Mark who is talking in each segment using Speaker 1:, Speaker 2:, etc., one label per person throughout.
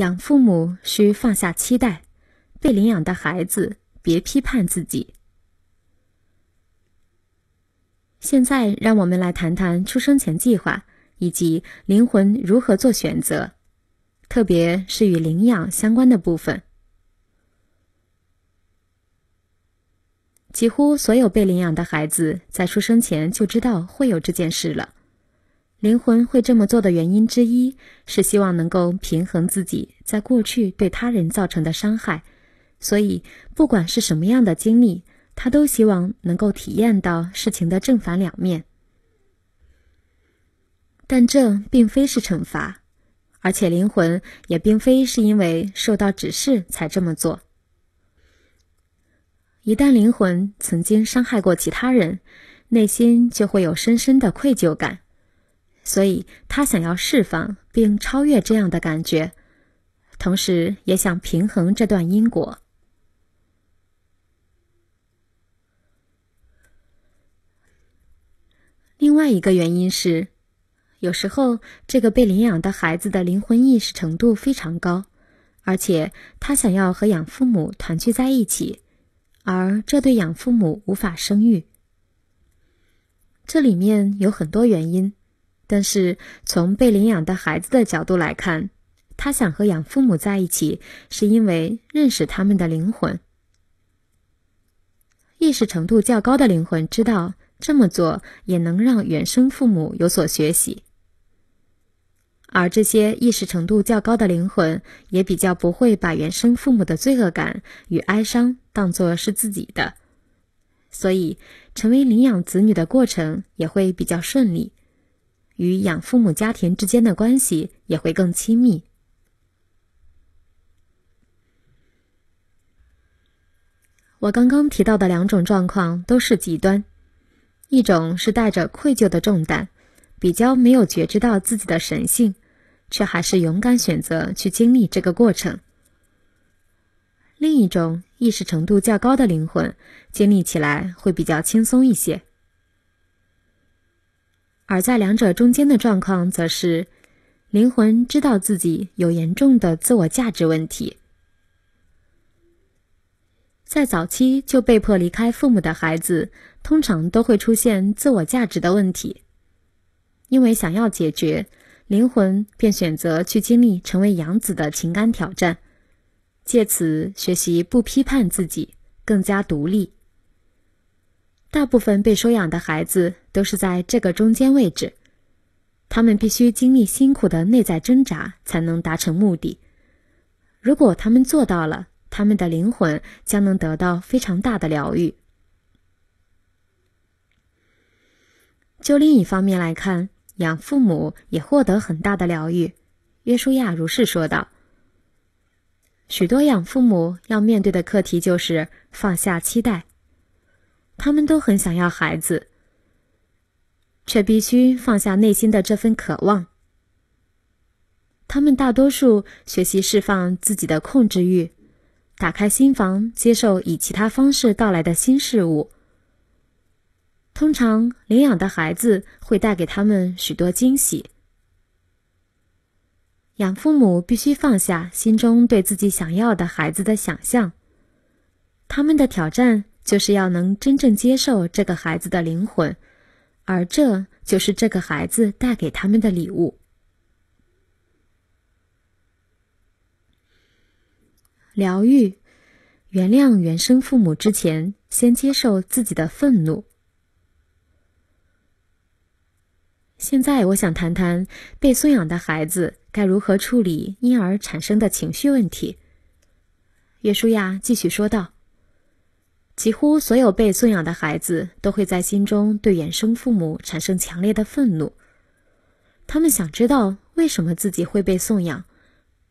Speaker 1: 养父母需放下期待，被领养的孩子别批判自己。现在，让我们来谈谈出生前计划以及灵魂如何做选择，特别是与领养相关的部分。几乎所有被领养的孩子在出生前就知道会有这件事了。灵魂会这么做的原因之一是希望能够平衡自己在过去对他人造成的伤害，所以不管是什么样的经历，他都希望能够体验到事情的正反两面。但这并非是惩罚，而且灵魂也并非是因为受到指示才这么做。一旦灵魂曾经伤害过其他人，内心就会有深深的愧疚感。所以他想要释放并超越这样的感觉，同时也想平衡这段因果。另外一个原因是，有时候这个被领养的孩子的灵魂意识程度非常高，而且他想要和养父母团聚在一起，而这对养父母无法生育。这里面有很多原因。但是从被领养的孩子的角度来看，他想和养父母在一起，是因为认识他们的灵魂。意识程度较高的灵魂知道这么做也能让原生父母有所学习，而这些意识程度较高的灵魂也比较不会把原生父母的罪恶感与哀伤当作是自己的，所以成为领养子女的过程也会比较顺利。与养父母家庭之间的关系也会更亲密。我刚刚提到的两种状况都是极端，一种是带着愧疚的重担，比较没有觉知到自己的神性，却还是勇敢选择去经历这个过程；另一种意识程度较高的灵魂，经历起来会比较轻松一些。而在两者中间的状况，则是灵魂知道自己有严重的自我价值问题。在早期就被迫离开父母的孩子，通常都会出现自我价值的问题，因为想要解决，灵魂便选择去经历成为养子的情感挑战，借此学习不批判自己，更加独立。大部分被收养的孩子都是在这个中间位置，他们必须经历辛苦的内在挣扎才能达成目的。如果他们做到了，他们的灵魂将能得到非常大的疗愈。就另一方面来看，养父母也获得很大的疗愈，约书亚如是说道。许多养父母要面对的课题就是放下期待。他们都很想要孩子，却必须放下内心的这份渴望。他们大多数学习释放自己的控制欲，打开心房，接受以其他方式到来的新事物。通常，领养的孩子会带给他们许多惊喜。养父母必须放下心中对自己想要的孩子的想象，他们的挑战。就是要能真正接受这个孩子的灵魂，而这就是这个孩子带给他们的礼物。疗愈、原谅原生父母之前，先接受自己的愤怒。现在，我想谈谈被送养的孩子该如何处理因而产生的情绪问题。约书亚继续说道。几乎所有被送养的孩子都会在心中对原生父母产生强烈的愤怒。他们想知道为什么自己会被送养，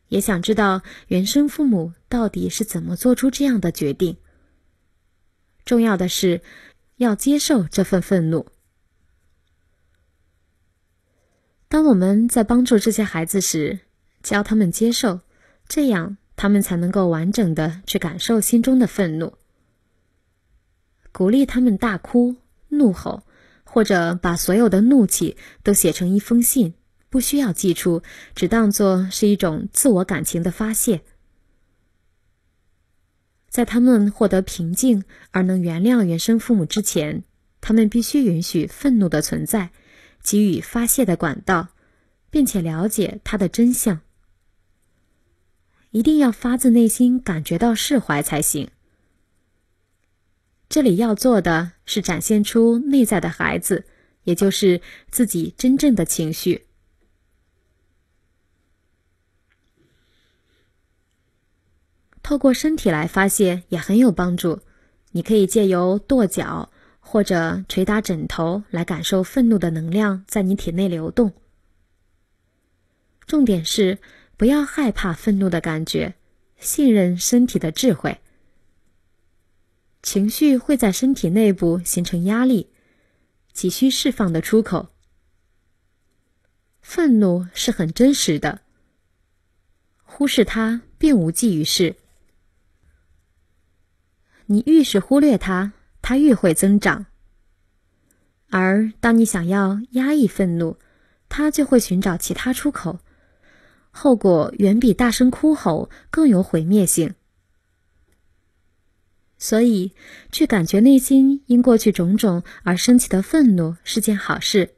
Speaker 1: 也想知道原生父母到底是怎么做出这样的决定。重要的是要接受这份愤怒。当我们在帮助这些孩子时，教他们接受，这样他们才能够完整的去感受心中的愤怒。鼓励他们大哭、怒吼，或者把所有的怒气都写成一封信，不需要寄出，只当作是一种自我感情的发泄。在他们获得平静而能原谅原生父母之前，他们必须允许愤怒的存在，给予发泄的管道，并且了解它的真相。一定要发自内心感觉到释怀才行。这里要做的是展现出内在的孩子，也就是自己真正的情绪。透过身体来发泄也很有帮助，你可以借由跺脚或者捶打枕头来感受愤怒的能量在你体内流动。重点是不要害怕愤怒的感觉，信任身体的智慧。情绪会在身体内部形成压力，急需释放的出口。愤怒是很真实的，忽视它并无济于事。你越是忽略它，它越会增长。而当你想要压抑愤怒，它就会寻找其他出口，后果远比大声哭吼更有毁灭性。所以，去感觉内心因过去种种而升起的愤怒是件好事，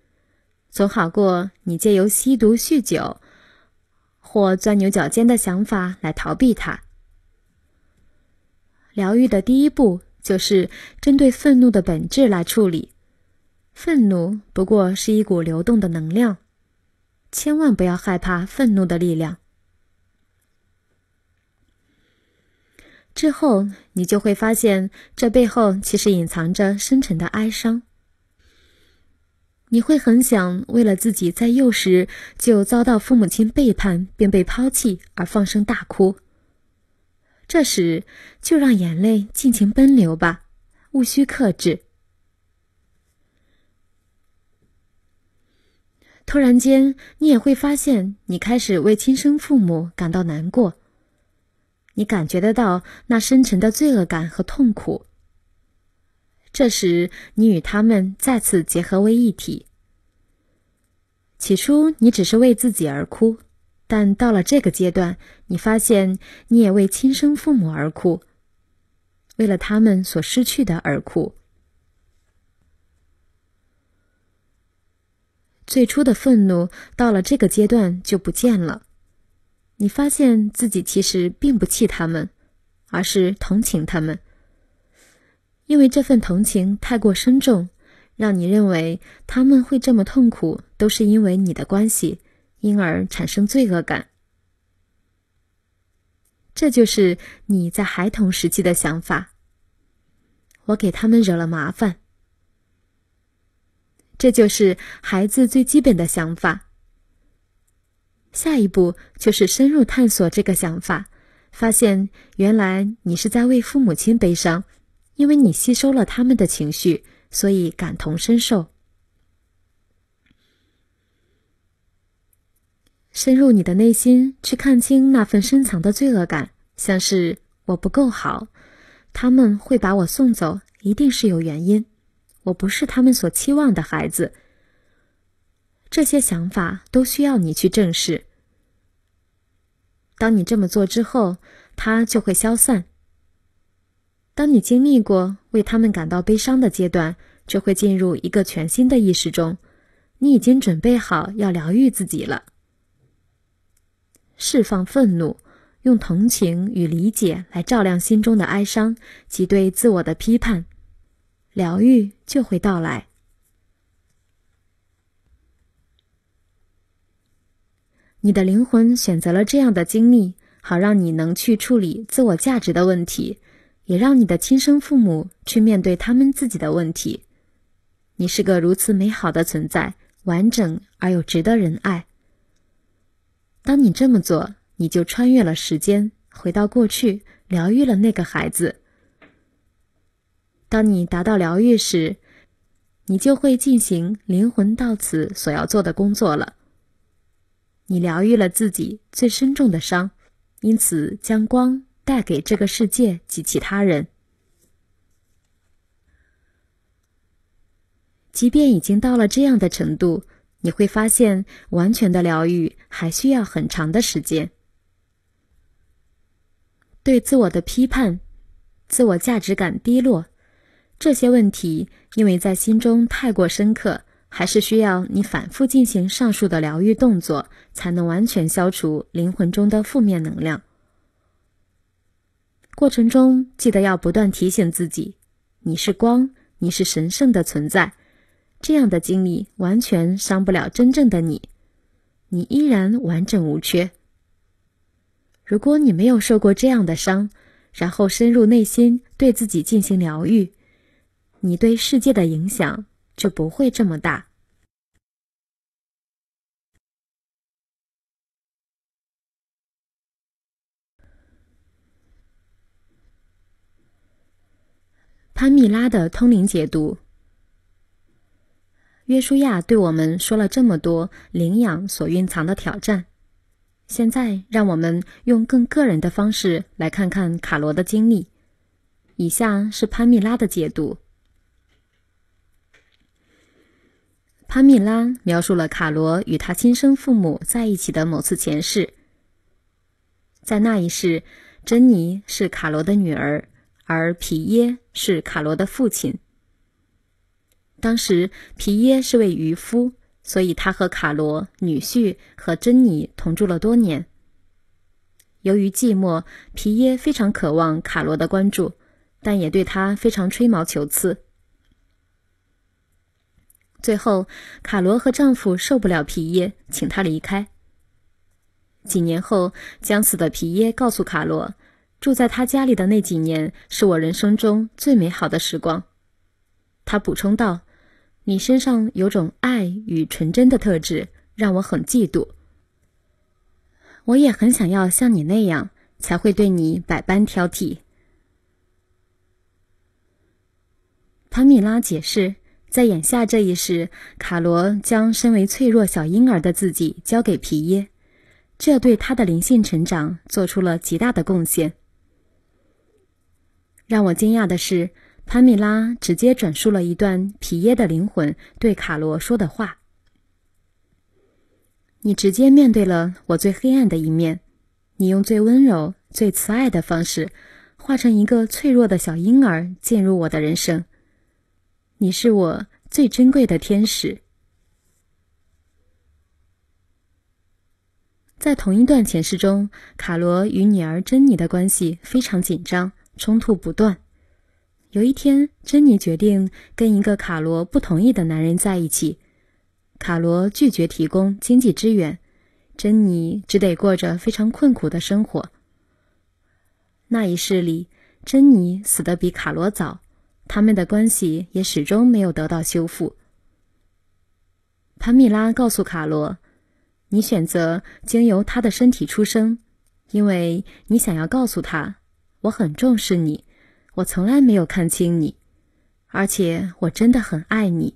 Speaker 1: 总好过你借由吸毒、酗酒或钻牛角尖的想法来逃避它。疗愈的第一步就是针对愤怒的本质来处理。愤怒不过是一股流动的能量，千万不要害怕愤怒的力量。之后，你就会发现，这背后其实隐藏着深沉的哀伤。你会很想为了自己在幼时就遭到父母亲背叛并被抛弃而放声大哭。这时，就让眼泪尽情奔流吧，无需克制。突然间，你也会发现，你开始为亲生父母感到难过。你感觉得到那深沉的罪恶感和痛苦。这时，你与他们再次结合为一体。起初，你只是为自己而哭，但到了这个阶段，你发现你也为亲生父母而哭，为了他们所失去的而哭。最初的愤怒到了这个阶段就不见了。你发现自己其实并不气他们，而是同情他们，因为这份同情太过深重，让你认为他们会这么痛苦都是因为你的关系，因而产生罪恶感。这就是你在孩童时期的想法：我给他们惹了麻烦。这就是孩子最基本的想法。下一步就是深入探索这个想法，发现原来你是在为父母亲悲伤，因为你吸收了他们的情绪，所以感同身受。深入你的内心，去看清那份深藏的罪恶感，像是我不够好，他们会把我送走，一定是有原因，我不是他们所期望的孩子。这些想法都需要你去正视。当你这么做之后，它就会消散。当你经历过为他们感到悲伤的阶段，就会进入一个全新的意识中。你已经准备好要疗愈自己了，释放愤怒，用同情与理解来照亮心中的哀伤及对自我的批判，疗愈就会到来。你的灵魂选择了这样的经历，好让你能去处理自我价值的问题，也让你的亲生父母去面对他们自己的问题。你是个如此美好的存在，完整而又值得人爱。当你这么做，你就穿越了时间，回到过去，疗愈了那个孩子。当你达到疗愈时，你就会进行灵魂到此所要做的工作了。你疗愈了自己最深重的伤，因此将光带给这个世界及其他人。即便已经到了这样的程度，你会发现完全的疗愈还需要很长的时间。对自我的批判、自我价值感低落这些问题，因为在心中太过深刻。还是需要你反复进行上述的疗愈动作，才能完全消除灵魂中的负面能量。过程中记得要不断提醒自己：你是光，你是神圣的存在。这样的经历完全伤不了真正的你，你依然完整无缺。如果你没有受过这样的伤，然后深入内心对自己进行疗愈，你对世界的影响。就不会这么大。潘蜜拉的通灵解读，约书亚对我们说了这么多领养所蕴藏的挑战。现在，让我们用更个人的方式来看看卡罗的经历。以下是潘蜜拉的解读。潘米拉描述了卡罗与他亲生父母在一起的某次前世，在那一世，珍妮是卡罗的女儿，而皮耶是卡罗的父亲。当时，皮耶是位渔夫，所以他和卡罗女婿和珍妮同住了多年。由于寂寞，皮耶非常渴望卡罗的关注，但也对他非常吹毛求疵。最后，卡罗和丈夫受不了皮耶，请他离开。几年后，将死的皮耶告诉卡罗：“住在他家里的那几年是我人生中最美好的时光。”他补充道：“你身上有种爱与纯真的特质，让我很嫉妒。我也很想要像你那样，才会对你百般挑剔。”潘米拉解释。在眼下这一世，卡罗将身为脆弱小婴儿的自己交给皮耶，这对他的灵性成长做出了极大的贡献。让我惊讶的是，潘米拉直接转述了一段皮耶的灵魂对卡罗说的话：“你直接面对了我最黑暗的一面，你用最温柔、最慈爱的方式，化成一个脆弱的小婴儿进入我的人生。”你是我最珍贵的天使。在同一段前世中，卡罗与女儿珍妮的关系非常紧张，冲突不断。有一天，珍妮决定跟一个卡罗不同意的男人在一起，卡罗拒绝提供经济支援，珍妮只得过着非常困苦的生活。那一世里，珍妮死得比卡罗早。他们的关系也始终没有得到修复。潘米拉告诉卡罗：“你选择经由他的身体出生，因为你想要告诉他，我很重视你，我从来没有看轻你，而且我真的很爱你。”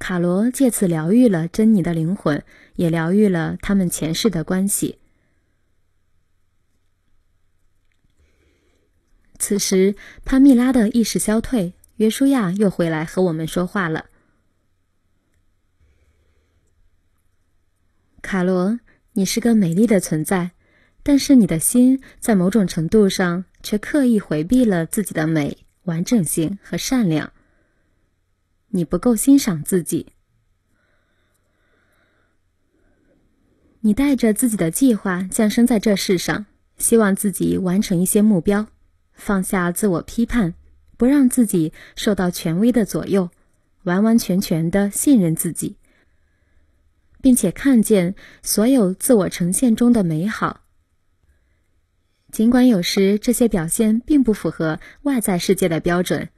Speaker 1: 卡罗借此疗愈了珍妮的灵魂，也疗愈了他们前世的关系。此时，潘蜜拉的意识消退。约书亚又回来和我们说话了。卡罗，你是个美丽的存在，但是你的心在某种程度上却刻意回避了自己的美、完整性和善良。你不够欣赏自己。你带着自己的计划降生在这世上，希望自己完成一些目标。放下自我批判，不让自己受到权威的左右，完完全全的信任自己，并且看见所有自我呈现中的美好。尽管有时这些表现并不符合外在世界的标准，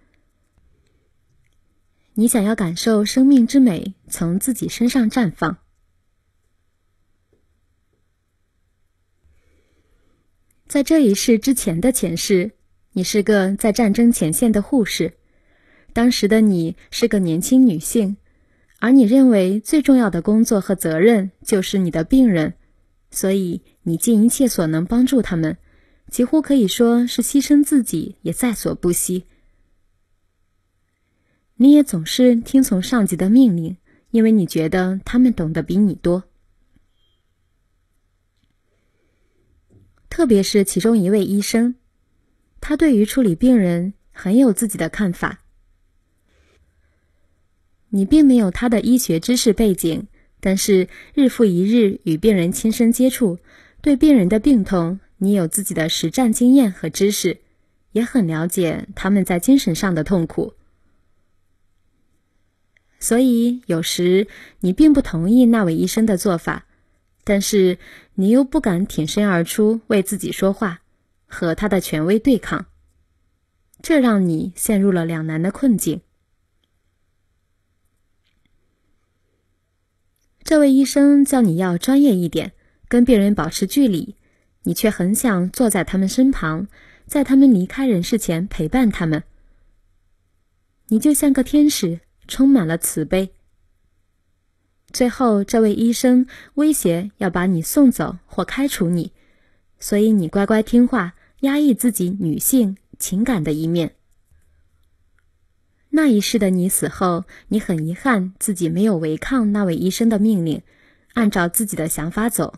Speaker 1: 你想要感受生命之美从自己身上绽放。在这一世之前的前世。你是个在战争前线的护士，当时的你是个年轻女性，而你认为最重要的工作和责任就是你的病人，所以你尽一切所能帮助他们，几乎可以说是牺牲自己也在所不惜。你也总是听从上级的命令，因为你觉得他们懂得比你多，特别是其中一位医生。他对于处理病人很有自己的看法。你并没有他的医学知识背景，但是日复一日与病人亲身接触，对病人的病痛，你有自己的实战经验和知识，也很了解他们在精神上的痛苦。所以，有时你并不同意那位医生的做法，但是你又不敢挺身而出为自己说话。和他的权威对抗，这让你陷入了两难的困境。这位医生叫你要专业一点，跟病人保持距离，你却很想坐在他们身旁，在他们离开人世前陪伴他们。你就像个天使，充满了慈悲。最后，这位医生威胁要把你送走或开除你，所以你乖乖听话。压抑自己女性情感的一面。那一世的你死后，你很遗憾自己没有违抗那位医生的命令，按照自己的想法走。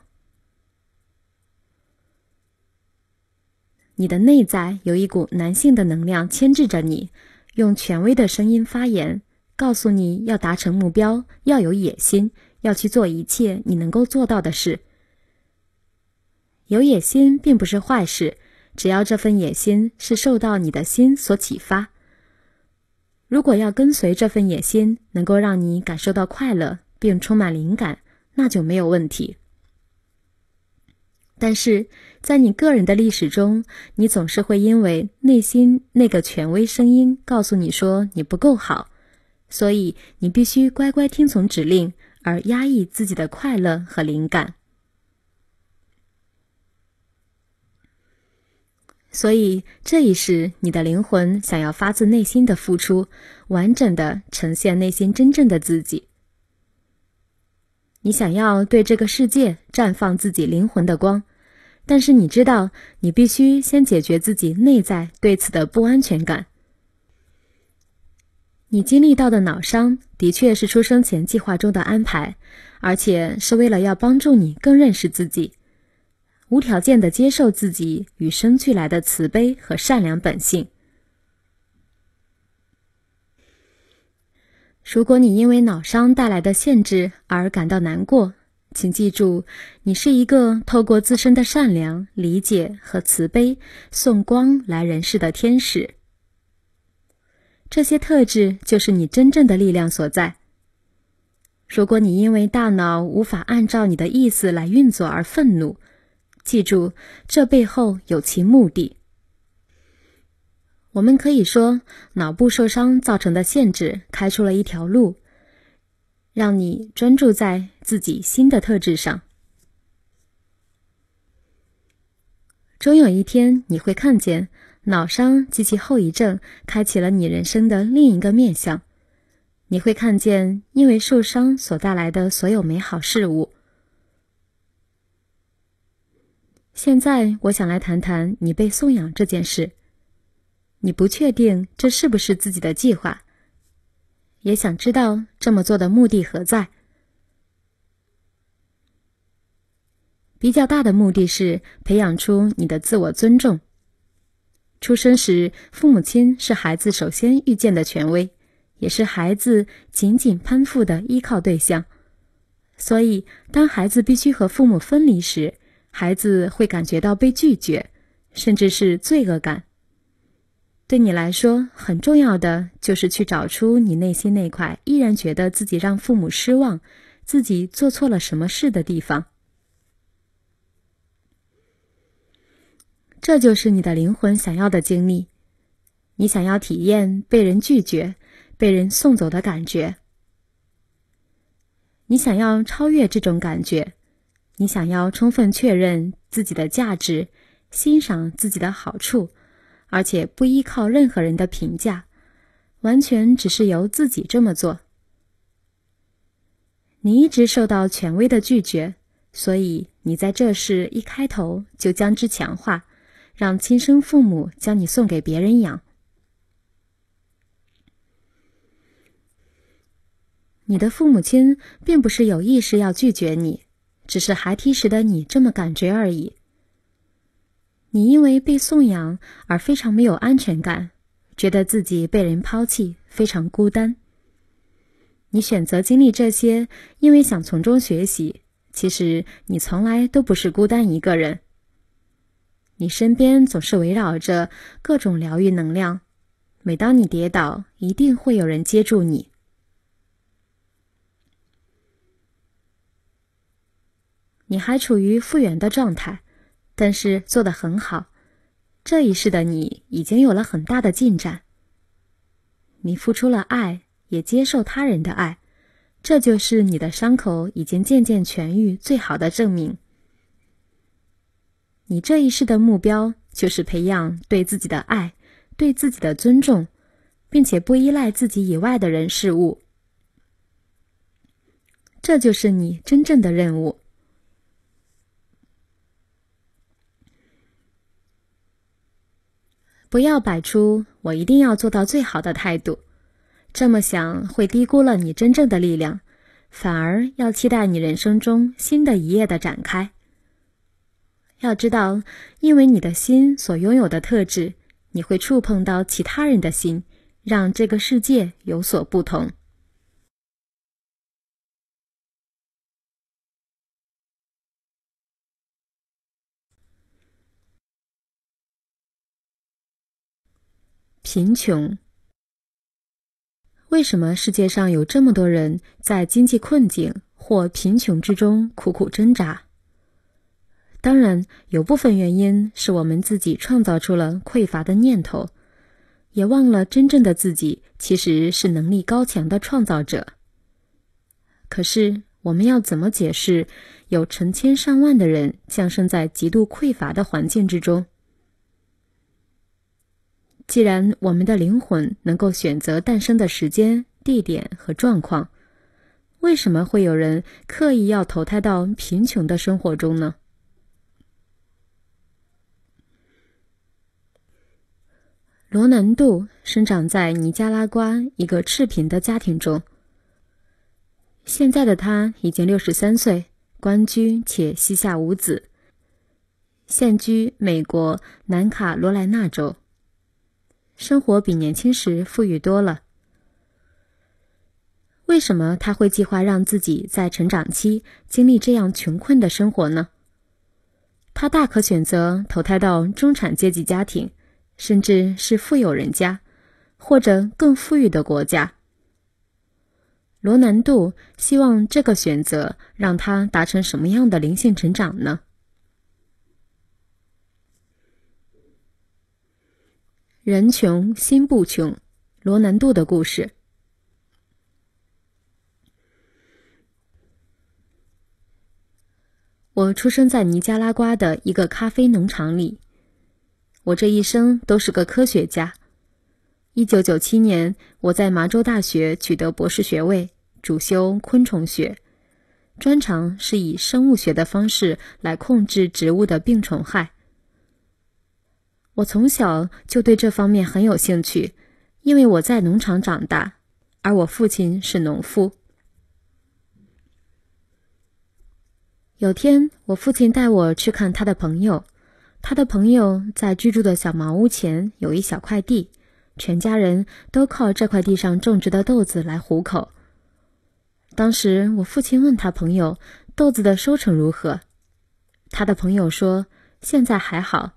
Speaker 1: 你的内在有一股男性的能量牵制着你，用权威的声音发言，告诉你要达成目标，要有野心，要去做一切你能够做到的事。有野心并不是坏事。只要这份野心是受到你的心所启发，如果要跟随这份野心能够让你感受到快乐并充满灵感，那就没有问题。但是，在你个人的历史中，你总是会因为内心那个权威声音告诉你说你不够好，所以你必须乖乖听从指令而压抑自己的快乐和灵感。所以这一世，你的灵魂想要发自内心的付出，完整的呈现内心真正的自己。你想要对这个世界绽放自己灵魂的光，但是你知道，你必须先解决自己内在对此的不安全感。你经历到的脑伤，的确是出生前计划中的安排，而且是为了要帮助你更认识自己。无条件的接受自己与生俱来的慈悲和善良本性。如果你因为脑伤带来的限制而感到难过，请记住，你是一个透过自身的善良、理解和慈悲送光来人世的天使。这些特质就是你真正的力量所在。如果你因为大脑无法按照你的意思来运作而愤怒，记住，这背后有其目的。我们可以说，脑部受伤造成的限制，开出了一条路，让你专注在自己新的特质上。终有一天，你会看见脑伤及其后遗症开启了你人生的另一个面相。你会看见，因为受伤所带来的所有美好事物。现在我想来谈谈你被送养这件事。你不确定这是不是自己的计划，也想知道这么做的目的何在。比较大的目的是培养出你的自我尊重。出生时，父母亲是孩子首先遇见的权威，也是孩子紧紧攀附的依靠对象。所以，当孩子必须和父母分离时，孩子会感觉到被拒绝，甚至是罪恶感。对你来说很重要的就是去找出你内心那块依然觉得自己让父母失望、自己做错了什么事的地方。这就是你的灵魂想要的经历，你想要体验被人拒绝、被人送走的感觉。你想要超越这种感觉。你想要充分确认自己的价值，欣赏自己的好处，而且不依靠任何人的评价，完全只是由自己这么做。你一直受到权威的拒绝，所以你在这事一开头就将之强化，让亲生父母将你送给别人养。你的父母亲并不是有意识要拒绝你。只是孩提时的你这么感觉而已。你因为被送养而非常没有安全感，觉得自己被人抛弃，非常孤单。你选择经历这些，因为想从中学习。其实你从来都不是孤单一个人，你身边总是围绕着各种疗愈能量。每当你跌倒，一定会有人接住你。你还处于复原的状态，但是做得很好。这一世的你已经有了很大的进展。你付出了爱，也接受他人的爱，这就是你的伤口已经渐渐痊愈最好的证明。你这一世的目标就是培养对自己的爱，对自己的尊重，并且不依赖自己以外的人事物。这就是你真正的任务。不要摆出我一定要做到最好的态度，这么想会低估了你真正的力量，反而要期待你人生中新的一页的展开。要知道，因为你的心所拥有的特质，你会触碰到其他人的心，让这个世界有所不同。贫穷？为什么世界上有这么多人在经济困境或贫穷之中苦苦挣扎？当然，有部分原因是我们自己创造出了匮乏的念头，也忘了真正的自己其实是能力高强的创造者。可是，我们要怎么解释有成千上万的人降生在极度匮乏的环境之中？既然我们的灵魂能够选择诞生的时间、地点和状况，为什么会有人刻意要投胎到贫穷的生活中呢？罗南度生长在尼加拉瓜一个赤贫的家庭中。现在的他已经六十三岁，官居且膝下无子，现居美国南卡罗来纳州。生活比年轻时富裕多了。为什么他会计划让自己在成长期经历这样穷困的生活呢？他大可选择投胎到中产阶级家庭，甚至是富有人家，或者更富裕的国家。罗南度希望这个选择让他达成什么样的灵性成长呢？人穷心不穷。罗南度的故事。我出生在尼加拉瓜的一个咖啡农场里。我这一生都是个科学家。一九九七年，我在麻州大学取得博士学位，主修昆虫学，专长是以生物学的方式来控制植物的病虫害。我从小就对这方面很有兴趣，因为我在农场长大，而我父亲是农夫。有天，我父亲带我去看他的朋友，他的朋友在居住的小茅屋前有一小块地，全家人都靠这块地上种植的豆子来糊口。当时，我父亲问他朋友豆子的收成如何，他的朋友说：“现在还好。”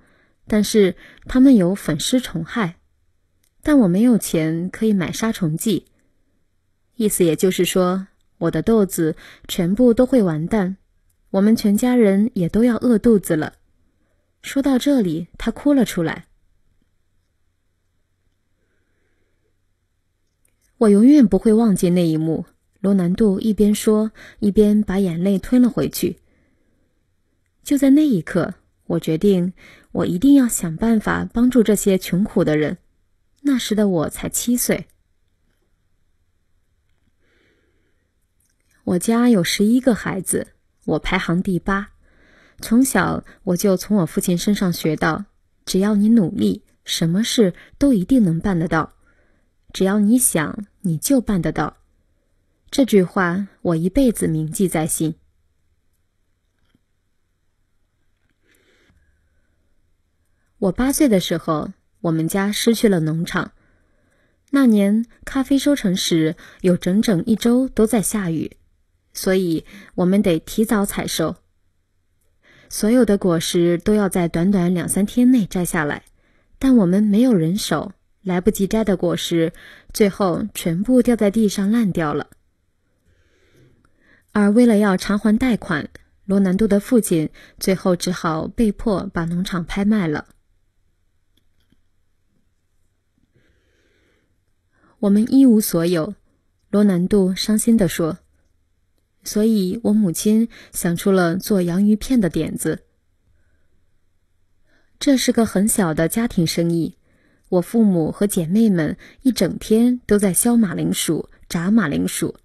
Speaker 1: 但是他们有粉虱虫害，但我没有钱可以买杀虫剂。意思也就是说，我的豆子全部都会完蛋，我们全家人也都要饿肚子了。说到这里，他哭了出来。我永远不会忘记那一幕。罗南度一边说，一边把眼泪吞了回去。就在那一刻。我决定，我一定要想办法帮助这些穷苦的人。那时的我才七岁。我家有十一个孩子，我排行第八。从小我就从我父亲身上学到：只要你努力，什么事都一定能办得到；只要你想，你就办得到。这句话我一辈子铭记在心。我八岁的时候，我们家失去了农场。那年咖啡收成时，有整整一周都在下雨，所以我们得提早采收。所有的果实都要在短短两三天内摘下来，但我们没有人手，来不及摘的果实最后全部掉在地上烂掉了。而为了要偿还贷款，罗南度的父亲最后只好被迫把农场拍卖了。我们一无所有，罗南度伤心地说。所以，我母亲想出了做洋芋片的点子。这是个很小的家庭生意。我父母和姐妹们一整天都在削马铃薯、炸马铃薯，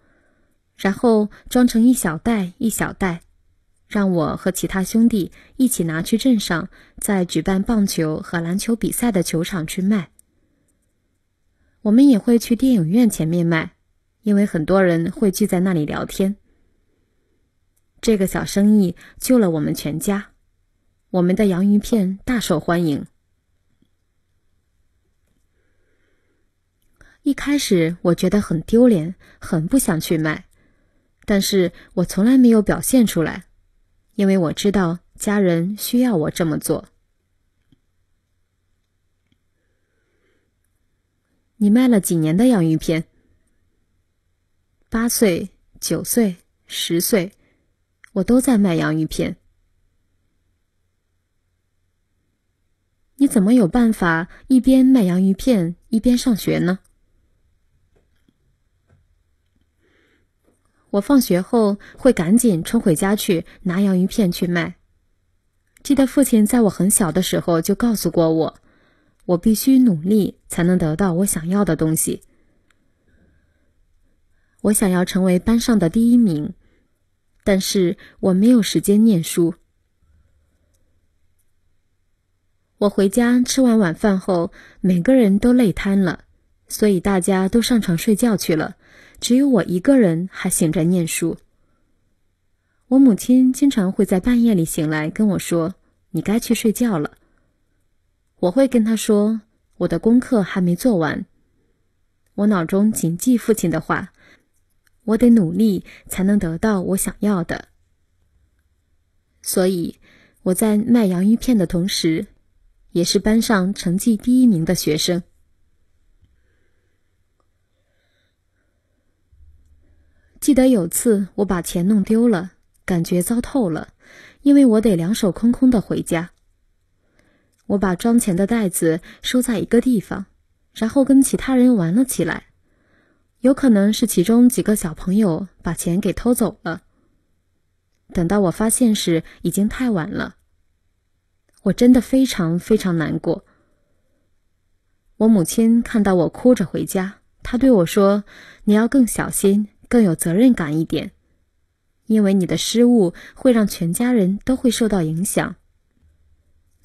Speaker 1: 然后装成一小袋一小袋，让我和其他兄弟一起拿去镇上，在举办棒球和篮球比赛的球场去卖。我们也会去电影院前面卖，因为很多人会聚在那里聊天。这个小生意救了我们全家，我们的洋芋片大受欢迎。一开始我觉得很丢脸，很不想去卖，但是我从来没有表现出来，因为我知道家人需要我这么做。你卖了几年的洋芋片？八岁、九岁、十岁，我都在卖洋芋片。你怎么有办法一边卖洋芋片一边上学呢？我放学后会赶紧冲回家去拿洋芋片去卖。记得父亲在我很小的时候就告诉过我。我必须努力才能得到我想要的东西。我想要成为班上的第一名，但是我没有时间念书。我回家吃完晚饭后，每个人都累瘫了，所以大家都上床睡觉去了，只有我一个人还醒着念书。我母亲经常会在半夜里醒来跟我说：“你该去睡觉了。”我会跟他说，我的功课还没做完。我脑中谨记父亲的话，我得努力才能得到我想要的。所以我在卖洋芋片的同时，也是班上成绩第一名的学生。记得有次我把钱弄丢了，感觉糟透了，因为我得两手空空的回家。我把装钱的袋子收在一个地方，然后跟其他人玩了起来。有可能是其中几个小朋友把钱给偷走了。等到我发现时，已经太晚了。我真的非常非常难过。我母亲看到我哭着回家，她对我说：“你要更小心，更有责任感一点，因为你的失误会让全家人都会受到影响。”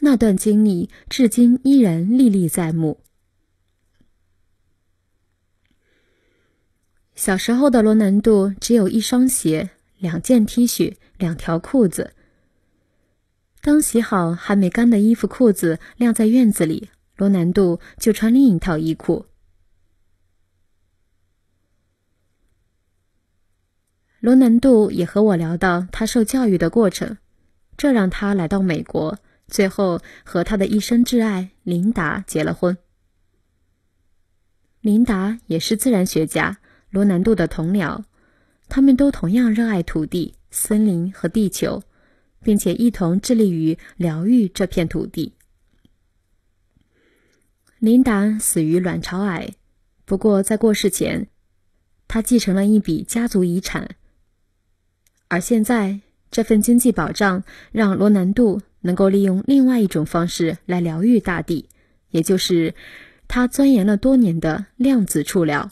Speaker 1: 那段经历至今依然历历在目。小时候的罗南度只有一双鞋、两件 T 恤、两条裤子。当洗好还没干的衣服裤子晾在院子里，罗南度就穿另一套衣裤。罗南度也和我聊到他受教育的过程，这让他来到美国。最后，和他的一生挚爱琳达结了婚。琳达也是自然学家罗南度的同僚，他们都同样热爱土地、森林和地球，并且一同致力于疗愈这片土地。琳达死于卵巢癌，不过在过世前，她继承了一笔家族遗产。而现在，这份经济保障让罗南度。能够利用另外一种方式来疗愈大地，也就是他钻研了多年的量子触疗。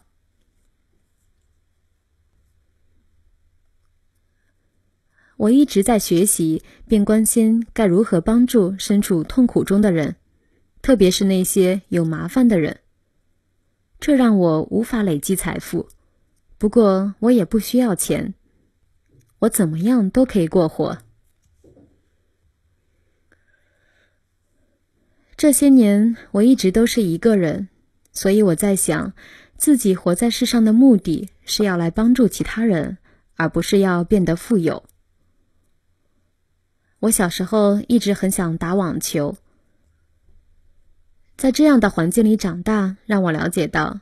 Speaker 1: 我一直在学习并关心该如何帮助身处痛苦中的人，特别是那些有麻烦的人。这让我无法累积财富，不过我也不需要钱，我怎么样都可以过活。这些年我一直都是一个人，所以我在想，自己活在世上的目的是要来帮助其他人，而不是要变得富有。我小时候一直很想打网球，在这样的环境里长大，让我了解到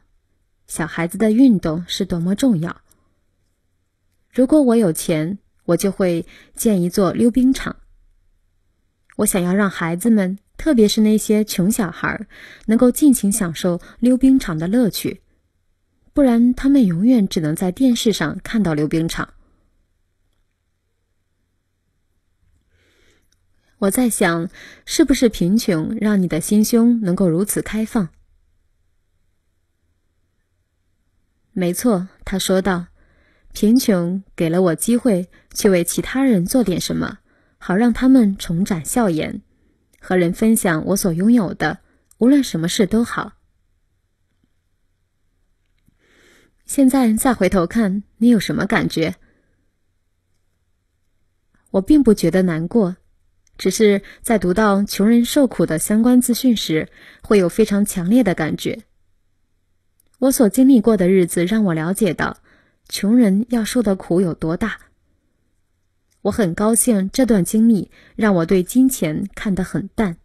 Speaker 1: 小孩子的运动是多么重要。如果我有钱，我就会建一座溜冰场。我想要让孩子们。特别是那些穷小孩，能够尽情享受溜冰场的乐趣，不然他们永远只能在电视上看到溜冰场。我在想，是不是贫穷让你的心胸能够如此开放？没错，他说道：“贫穷给了我机会，去为其他人做点什么，好让他们重展笑颜。”和人分享我所拥有的，无论什么事都好。现在再回头看，你有什么感觉？我并不觉得难过，只是在读到穷人受苦的相关资讯时，会有非常强烈的感觉。我所经历过的日子，让我了解到穷人要受的苦有多大。我很高兴，这段经历让我对金钱看得很淡。